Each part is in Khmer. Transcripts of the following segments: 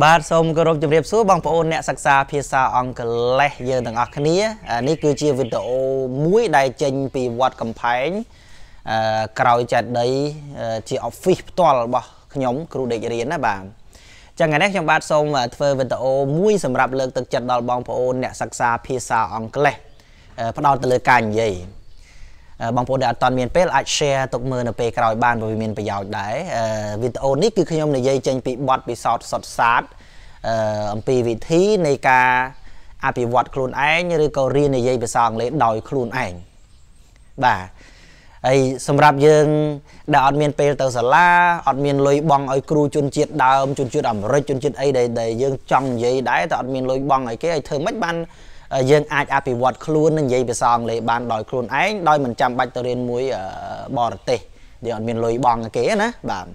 បាទសូមគោរពជម្រាប សួរបងប្អូនអ្នកសិក្សាភាសាអង់គ្លេសយើងទាំងអស់គ្នានេះគឺជាវីដេអូមួយដែលចេញពីវត្តកំផែងក្រោយចាត់ដីជា office ផ្ទាល់របស់ខ្ញុំគ្រូដេករៀនណាបាទចឹងថ្ងៃនេះខ្ញុំបាទសូមធ្វើវីដេអូមួយសម្រាប់លើកទឹកចិត្តដល់បងប្អូនអ្នកសិក្សាភាសាអង់គ្លេសផ្ដោតទៅលើការនិយាយបងប្អូនដែលអត់ទាន់មានពេលអាច share ទុកមើលនៅពេលក្រោយបានព្រោះវាមានប្រយោជន៍ដែរវីដេអូនេះគឺខ្ញុំនិយាយចេញពីបទពិសោធន៍សុតសាតអំពីវិធីនៃការអភិវឌ្ឍខ្លួនឯងឬក៏រៀននិយាយភាសាអង់គ្លេសដោយខ្លួនឯងបាទហើយសម្រាប់យើងដែលអត់មានពេលទៅសាលាអត់មានលុយបង់ឲ្យគ្រូជនជាតិដើមជនជាតិអាមេរិកជនជាតិអីដែលយើងចង់និយាយដែរតែអត់មានលុយបង់ឲ្យគេហើយធ្វើម៉េចបានយើងអាចអភិវឌ្ឍខ្លួននឹងនិយាយភាសាអង់គ្លេសបានដោយខ្លួនឯងដោយមិនចាំបាច់ទៅរៀនមួយបរទេសដែលអត់មានលុយបង់គេណាបាទ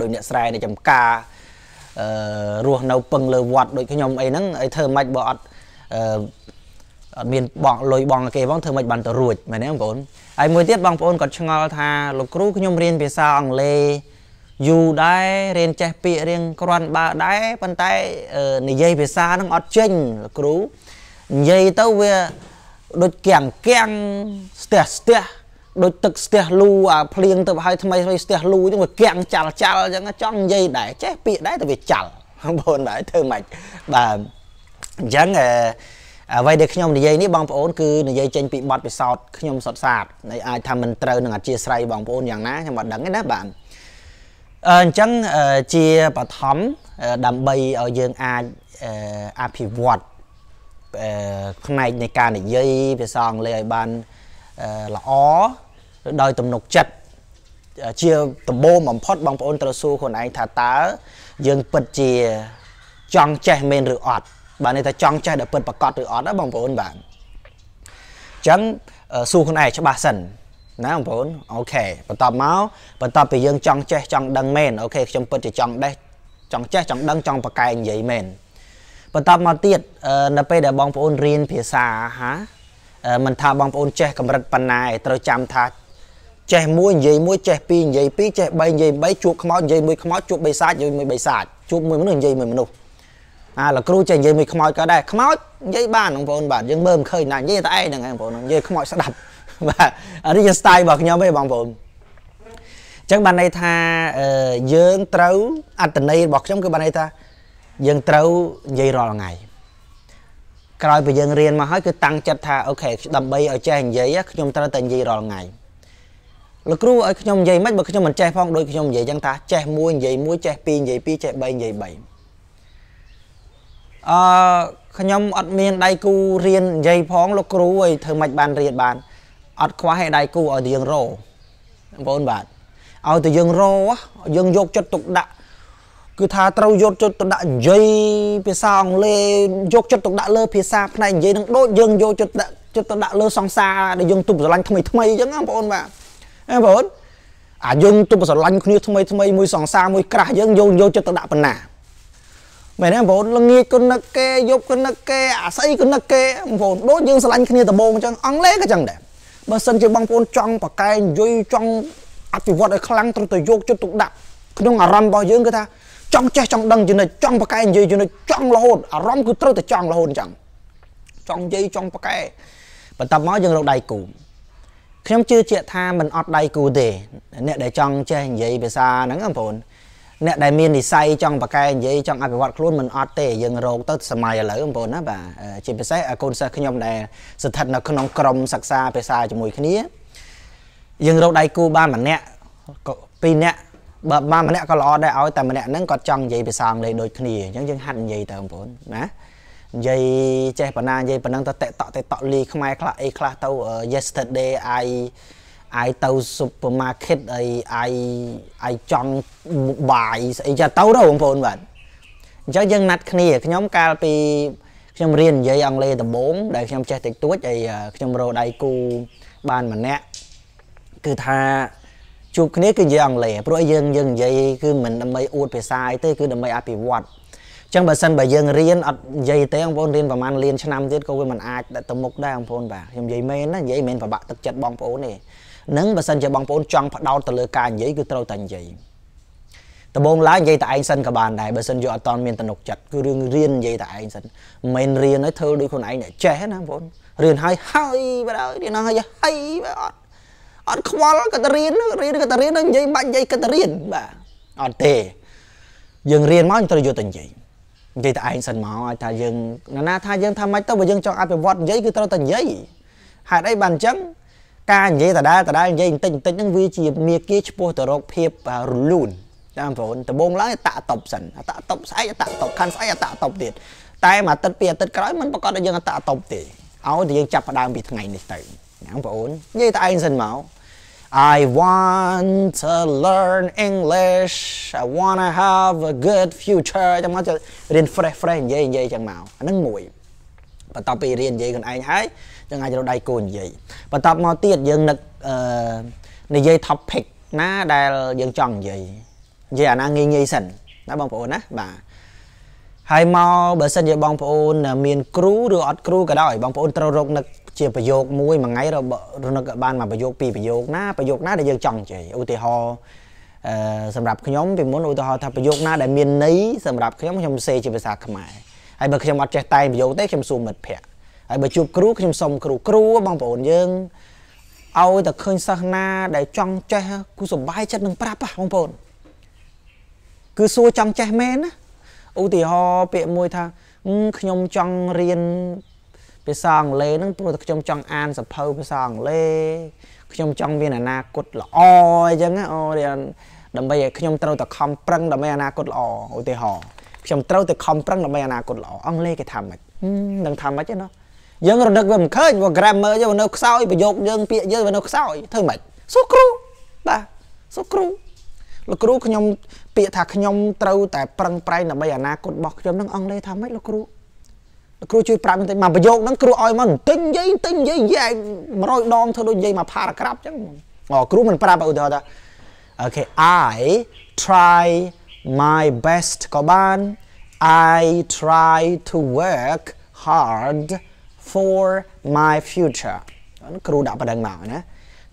ដោយអ្នកស្រែនៃចំការអឺរស់នៅពឹងលើវត្តដូចខ្ញុំអីហ្នឹងអីធ្វើម៉េចបើអត់អឺអត់មានបងលុយបងគេផងធ្វើម៉េចបានទៅរួចមែនទេបងប្អូនហើយមួយទៀតបងប្អូនគាត់ឆ្ងល់ថាលោកគ្រូខ្ញុំរៀនភាសាអង់គ្លេសយូរដែររៀនចេះពាក្យរៀងគ្រាន់បើដែរប៉ុន្តែនិយាយភាសាហ្នឹងអត់ចេញលោកគ្រូនិយាយទៅវាដូចគាំងគាំងស្ទះស្ទះដូចទឹកស្ទះលូអាភ្លៀងទៅហើយថ្មីថ្មីស្ទះលូអញ្ចឹងវាគាំងចាល់ចាល់អញ្ចឹងចង់និយាយដែរចេះពាក្យដែរតែវាចាល់បងដែរធ្វើម៉េចបាទអញ្ចឹងអ្វីដែលខ្ញុំនិយាយនេះបងប្អូនគឺនិយាយចេញពីបទពិសោធន៍ខ្ញុំសុតសាទនៃអាចថាមិនត្រូវនឹងអធិស្ឋ័យបងប្អូនយ៉ាងណាខ្ញុំអត់ដឹងទេណាបាទអញ្ចឹងជាបឋមដើម្បីឲ្យយើងអាចអភិវឌ្ឍផ្នែកនៃការនិយាយភាសាអង់គ្លេសឲ្យបានល្អដោយទំនុកចិត្តជាដំបូងបំផុតបងប្អូនត្រូវសួរខ្លួនឯងថាតើយើងពិតជាចង់ចេះមែនឬអត់បាទនេះថាចង់ចេះដល់ពិតប្រកបឬអត់ណាបងប្អូនបាទអញ្ចឹងសួរខ្លួនឯងច្បាស់សិនណាបងប្អូនអូខេបន្តមកបន្តពីយើងចង់ចេះចង់ដឹងមែនអូខេខ្ញុំពិតជាចង់ដេះចង់ចេះចង់ដឹងចង់ប្រកែកនិយាយមែនបន្តមកទៀតនៅពេលដែលបងប្អូនរៀនភាសាហាមិនថាបងប្អូនចេះកម្រិតប៉ុណ្ណាឯត្រូវចាំថា ចេះ មួយនិយាយមួយចេះពីរនិយាយពីរចេះបីនិយាយបីជួបខ្មោចនិយាយមួយខ្មោចជួបបីសាចនិយាយមួយបីសាចជួបមួយមនុស្សនិយាយមួយមនុស្សអាលោកគ្រូចេះនិយាយមួយខ្មោចក៏ដែរខ្មោចនិយាយបានបងប្អូនបាទយើងមើលមិនឃើញណានិយាយតែឯងហ្នឹងឯងបងប្អូននិយាយខ្មោចស្ដាប់បាទអានេះជា style របស់ខ្ញុំទេបងប្អូនអញ្ចឹងបានន័យថាយើងត្រូវអត្តន័យរបស់ខ្ញុំគឺបានន័យថាយើងត្រូវនិយាយរាល់ថ្ងៃក្រោយពេលយើងរៀនមកហើយគឺតាំងចិត្តថាអូខេដើម្បីឲ្យចេះនិយាយខ្ញុំត្រូវតែនិយាយរាល់ថ្ងៃលោកគ្រូឲ្យខ្ញុំនិយាយមិនបើខ្ញុំមិនចេះផងដូចខ្ញុំនិយាយចឹងថា ចេះមួយនិយាយមួយចេះពីរនិយាយពីរចេះបីនិយាយបីអឺខ្ញុំអត់មានដៃគូរៀននិយាយផងលោកគ្រូឲ្យធ្វើម៉េចបានរៀនបានអត់ខ្វះឯដៃគូឲ្យតែយើងរោបងប្អូនបាទឲ្យតែយើងរោយើងយកចិត្តទុកដាក់គឺថាត្រូវយកចិត្តទៅដាក់និយាយភាសាអង់គ្លេសយកចិត្តទៅដាក់លើភាសាផ្នែកនិយាយនឹងដូចយើងយកចិត្តដាក់ចិត្តទៅដាក់លើសង្សារដែលយើងទុបស្រឡាញ់ថ្មីថ្មីអញ្ចឹងបងប្អូនបាទបងប្អូនអាយើងទុបស្រឡាញ់គ្នាថ្មីថ្មីមួយសង្សារមួយក្រាស់យើងយកយកចិត្តទៅដាក់ប៉ុណ្ណាមែនទេបងប្អូនល្ងាចក៏នឹកគេយប់ក៏នឹកគេអាស្អីក៏នឹកគេបងប្អូនដូចយើងស្រឡាញ់គ្នាដំបូងអញ្ចឹងអង់គ្លេសក៏អញ្ចឹងដែរបើសិនជាបងប្អូនចង់ប្រកែកយយចង់អភិវឌ្ឍឲ្យខ្លាំងត្រូវតែយកចិត្តទុកដាក់ក្នុងអារម្មណ៍របស់យើងគឺថាចង់ចេះចង់ដឹងជានិច្ចចង់ប្រកែនិយាយជានិច្ចចង់រហូតអារម្មណ៍គឺត្រូវតែចង់រហូតអញ្ចឹងចង់និយាយចង់ប្រកែបន្តមកយើងរកដៃគូខ្ញុំជឿជាក់ថាមិនអត់ដៃគូទេអ្នកដែលចង់ចេះនិយាយភាសាហ្នឹងបងប្អូនអ្នកដែលមាននិស័យចង់ប្រកែនិយាយចង់អភិវឌ្ឍខ្លួនមិនអត់ទេយើងរកទៅសម័យឥឡូវបងប្អូនណាបាទជាពិសេសកូនសិស្សខ្ញុំដែលស្ថិតនៅក្នុងក្រមសិក្សាភាសាជាមួយគ្នាយើងរកដៃគូបានម្នាក់ពីរនាក់បើបានម្នាក់ក៏ល្អដែរឲ្យតែម្នាក់ហ្នឹងគាត់ចង់និយាយភាសាអង់គ្លេសដូចគ្នាអញ្ចឹងយើងហាត់និយាយទៅបងប្អូនណានិយាយចេះបណ្ណានិយាយប៉ុណ្ណឹងទៅតេតក់តេតក់លីខ្មែរខ្លះអីខ្លះទៅ yesterday I I ទៅ supermarket អី I I ចង់បាយស្អីចាទៅទៅបងប្អូនបាទអញ្ចឹងយើងណាត់គ្នាខ្ញុំកាលពីខ្ញុំរៀននិយាយអង់គ្លេសដំបូងដែលខ្ញុំចេះតិចតួចហើយខ្ញុំរកដៃគូបានម្នាក់គឺថាជួបគ្នាគឺនិយាយអង់គ្លេសព្រោះយើងយើងនិយាយគឺមិនដើម្បីអួតភាសាអីទេគឺដើម្បីអភិវឌ្ឍចឹងបើសិនបើយើងរៀនអត់និយាយទេបងប្អូនរៀនប្រហែលលានឆ្នាំទៀតក៏វាមិនអាចទៅមុខដែរបងប្អូន បាទខ្ញុំនិយាយមែនណានិយាយមិនប្របាក់ទឹកចិត្តបងប្អូនទេនឹងបើសិនជាបងប្អូនចង់ផ្ដោតទៅលើការនិយាយគឺត្រូវតែនិយាយដំបូងឡើងនិយាយតែឯងសិនក៏បានដែរបើសិនយកអត់តមានទំនុកចិត្តគឺរឿងរៀននិយាយតែឯងសិនមិនរៀនឲ្យធ្វើដូចខ្លួនឯងចេះណាបងប្អូនរៀនហើយហើយបើរៀនហើយហើយបើអត់អត់ខ្វល់គាត់ទៅរៀនរៀនគាត់ទៅរៀននិយាយបាច់និយាយគាត់ទៅរៀនបាទអត់ទេយើងរៀនមកយើងត្រូវយកទៅនិយាយនិយាយតែឯងសិនមកឲ្យថាយើងណាណា ថាយើងថាម៉េចទៅបើយើង ចង់អភិវឌ្ឍនិយាយគឺត្រូវតែនិយាយហេតុអីបានអញ្ចឹងការនិយាយដដែលដដែលនិយាយបន្តិចបន្តិចហ្នឹងវាជាមាគ៌ាឆ្ពោះទៅរកភាពរលូនតាមប្រូនដំបងឡើងតាក់តប់សិនអាតាក់តប់ស្អែកអាតាក់តប់ខាន់ស្អែកអាតាក់តប់ទៀតតែមួយអាទិត្យពីរអាទិត្យក្រោយມັນប្រកាសថាយើងអាតាក់តប់ទេឲ្យតែយើងចាប់ផ្ដើមពីថ្ងៃនេះទៅញ៉ាំបងអូននិយាយតែឯងសិនមក I want to learn English I want to have a good future ចាំមករៀន fresh fresh និយាយនិយាយចឹងមកអានឹងមួយបន្ទាប់ពីរៀននិយាយខ្លួនឯងហើយយើងអាចរកដៃគូនិយាយបន្ទាប់មកទៀតយើងនឹកអឺនិយាយ topic ណាដែលយើងចង់និយាយនិយាយអាណាងាយងាយសិនណាបងប្អូនណាបាទហើយមកបើសិនជាបងប្អូន មានគ្រូឬអត់គ្រូក៏ដោយបងប្អូនត្រូវរកនឹកជាប្រយោគមួយមួយថ្ងៃរនឹកបានមកប្រយោគពីរប្រយោគណាប្រយោគណាដែលយើងចង់និយាយឧទាហរណ៍អឺសម្រាប់ខ្ញុំពីមុនឧទាហរណ៍ថាប្រយោគណាដែលមានន័យសម្រាប់ខ្ញុំខ្ញុំសេជាភាសាខ្មែរហើយបើខ្ញុំអត់ចេះតែងប្រយោគទេខ្ញុំសួរមិត្តភ័ក្តិហើយបើជួបគ្រូខ្ញុំសុំគ្រូគ្រូបងប្អូនយើងឲ្យតែឃើញសិស្សណា ដែលចង់ចេះគូសុបាយចិត្តនឹងប្រាប់បងប្អូនគឺសួរចង់ចេះមែនណាឧទាហរណ៍ពាក្យមួយថាខ្ញុំចង់រៀនភាសាអង់គ្លេសហ្នឹងព្រោះតែខ្ញុំចង់អានសភៅភាសាអង់គ្លេសខ្ញុំចង់មានអនាគតល្អអញ្ចឹងអូរៀនដើម្បីឲ្យខ្ញុំត្រូវតែខំប្រឹងដើម្បីអនាគតល្អឧទាហរណ៍ខ្ញុំត្រូវតែខំប្រឹងដើម្បីអនាគតល្អអង់គ្លេសគេថាម៉េចនឹងថាម៉េចទេណាយើងរដឹកវាមិនឃើញវា grammar យើងនៅខ្សោយប្រយោគយើង ពាក្យយើងវានៅខ្សោយធ្វើម៉េចសួរគ្រូបាទសួរគ្រូលោកគ្រូខ្ញុំពាក្យថាខ្ញុំត្រូវតែប្រឹងប្រែងដើម្បីអនាគតរបស់ខ្ញុំនឹងអង់គ្លេសថាម៉េចលោកគ្រូលោកគ្រូជួយប្រាប់បន្តិចមកប្រយោគហ្នឹងគ្រូឲ្យមកទិញនិយាយទិញនិយាយនិយាយ100ដងធ្វើដូចនិយាយមក paragraph អញ្ចឹងអូគ្រូមិនប្រាប់ឧទាហរណ៍ថា Okay I try my best ក៏បាន I try to work hard for my future គ្រូដាក់ប៉ណ្ណឹងមកណា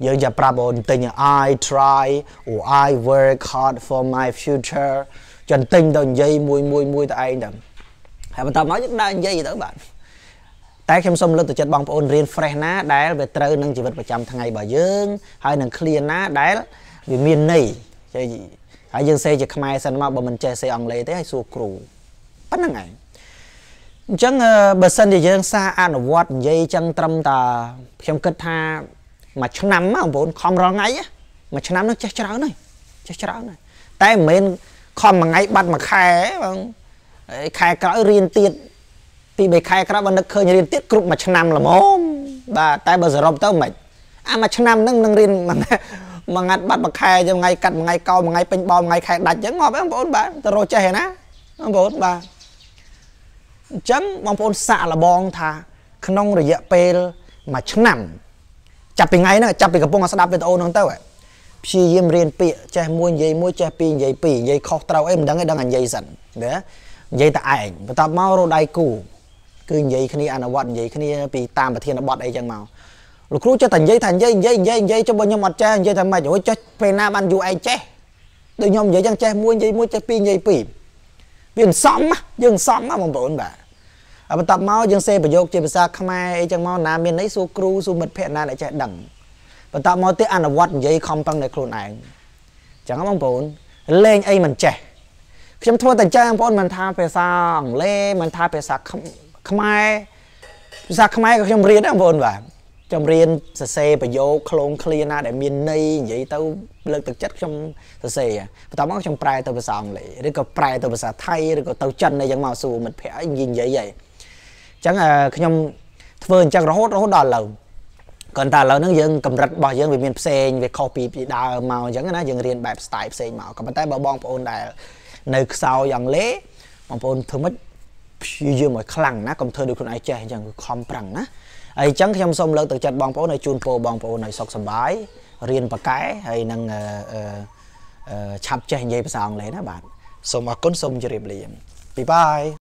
យើងចាប់ប្រាប់អូនទិញ I try or I work hard for my future ចន្ទិញទៅនិយាយមួយមួយមួយទៅឯងទៅហើយបន្តមកយើងដើរនិយាយទៅបាទតែខ្ញុំសូមលើកទៅចិត្តបងប្អូនរៀន fresh ណាដែលវាត្រូវនឹងជីវិតប្រចាំថ្ងៃរបស់យើង ហើយនឹង clear ណាដែល វាមានន័យចេះហើយយើងសេជាខ្មែរសិនមកបើមិនចេះសេអង់គ្លេសទេហើយសួរគ្រូប៉ណ្ណឹងឯងអញ្ចឹងបើសិនជាយើងសាអនុវត្តនិយាយចឹងត្រឹមតាខ្ញុំគិតថាមួយឆ្នាំបងប្អូនខំរាល់ថ្ងៃមួយឆ្នាំនឹងចេះច្រើនហើយចេះច្រើនហើយតែមិនមែនខំមួយថ្ងៃបាត់មួយខែបងខែក្រោយរៀនទៀតពី3ខែក្រោយបើនឹកឃើញរៀនទៀតគ្រប់មួយឆ្នាំ ល្មមបាទតែបើសរុបទៅមិនអាមួយឆ្នាំហ្នឹងនឹងរៀនមួយងាត់បាត់មួយខែចឹងថ្ងៃកាត់មួយថ្ងៃកោមួយថ្ងៃពេញបោមួយថ្ងៃខែដាច់ចឹងងាប់ហ្នឹងបងប្អូនបាទទៅរកចេះឯណាបងប្អូនបាទអញ្ចឹងបងប្អូនសាក់លបងថាក្នុងរយៈពេលមួយឆ្នាំចាប់ពីថ្ងៃហ្នឹងចាប់ពីកំពុងស្ដាប់វីដេអូហ្នឹងទៅ ព្យាយាមរៀនពាក្យចេះមួយនិយាយមួយចេះពីរនិយាយពីរនិយាយខុសត្រូវអីមិនដឹងទេដឹងតែនិយាយសិនណានិយាយតែឯងបន្ទាប់មករកដៃគូគឺនិយាយគ្នាអនុវត្តនិយាយគ្នា ពីតាមប្រធានបទអីចឹងមកលោកគ្រូចេះតែនិយាយថានិយាយនិយាយនិយាយនិយាយចុះបើខ្ញុំអត់ចេះនិយាយថាម៉េចហួយចេះពេលណាបានយូរឯងចេះដូចខ្ញុំនិយាយចឹងចេះមួយនិយាយមួយចេះពីរនិយាយពីរវាមិនសមយើងសមបងប្អូនបាទហើយបន្ទាប់មកយើងសេប្រយោគជាភាសាខ្មែរអីចឹងមកណាមានអីសួរគ្រូសួរមិត្តភ័ក្ដិណាដែលចេះដឹងបន្ទាប់មកទៀតអនុវត្តនិយាយខំប្រឹងដល់ខ្លួនឯងចឹងបងប្អូនលេងអីមិនចេះខ្ញុំធ្វើតែចឹងបងប្អូនមិនថាភាសាអង់គ្លេសមិនថាភាសាខ្មែរភាសាខ្មែរក៏ខ្ញុំរៀនដែរបងប្អូនបាទខ្ញុំរៀនសរសេរប្រយោគឃ្លោងឃ្លាណា ដែលមានន័យនិយាយទៅលើកទឹកចិត្តខ្ញុំសរសេរបន្ទាប់មកខ្ញុំប្រែ ទៅភាសាអង់គ្លេសឬក៏ប្រែទៅភាសាថៃឬក៏ទៅចិនអីចឹងមកសួរមិត្តភ័ក្តិអីនិយាយហីអញ្ចឹងខ្ញុំធ្វើអញ្ចឹងរហូតរហូតដល់ឥឡូវគាត់តែឥឡូវហ្នឹងយើងកម្រិតរបស់យើងវាមានផ្សេងវាខុសពីពី ដើមមកអញ្ចឹងណាយើងរៀនបែប style ផ្សេងមកក៏ប៉ុន្តែបើបងប្អូនដែលនៅខ្សោយអង់គ្លេសបងប្អូនធ្វើម៉េចព្យាយាមឲ្យខ្លាំងណាកុំធ្វើដូចខ្លួនឯងចេះអញ្ចឹងគឺខំប្រឹងណាហើយអញ្ចឹងខ្ញុំសូមលើកទឹកចិត្តបងប្អូនឲ្យជូនពរបងប្អូនឲ្យសុខសប្បាយរៀនប៉ាកែហើយនឹងឆាប់ចេះនិយាយភាសាអង់គ្លេសណា បាទសូមអរគុណសូមជម្រាបលា Bye bye